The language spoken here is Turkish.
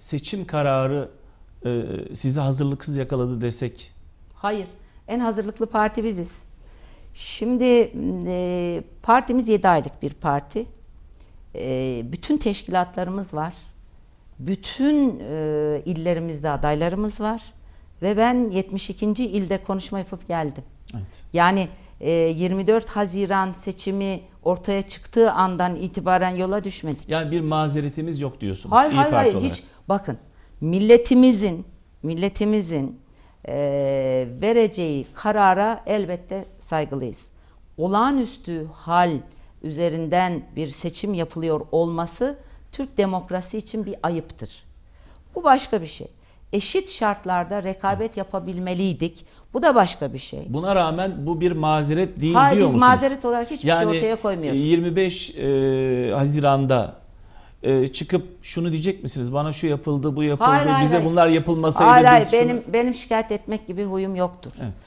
seçim kararı e, sizi hazırlıksız yakaladı desek? Hayır. En hazırlıklı parti biziz. Şimdi e, partimiz 7 aylık bir parti. E, bütün teşkilatlarımız var. Bütün e, illerimizde adaylarımız var. Ve ben 72. ilde konuşma yapıp geldim. Evet. Yani 24 ee, Haziran seçimi ortaya çıktığı andan itibaren yola düşmedik. Yani bir mazeretimiz yok diyorsunuz. Hayır İyi hayır, hayır olarak. hiç bakın milletimizin milletimizin e, vereceği karara elbette saygılıyız. Olağanüstü hal üzerinden bir seçim yapılıyor olması Türk demokrasi için bir ayıptır. Bu başka bir şey eşit şartlarda rekabet yapabilmeliydik. Bu da başka bir şey. Buna rağmen bu bir mazeret değil Hayır, diyor musunuz? mazeret olarak hiçbir şey yani, şey ortaya koymuyoruz. 25 e, e, Haziran'da e, çıkıp şunu diyecek misiniz? Bana şu yapıldı, bu yapıldı, hayır, bize hayır. bunlar yapılmasaydı hayır, biz Hayır, şunu... benim, benim şikayet etmek gibi huyum yoktur. Evet.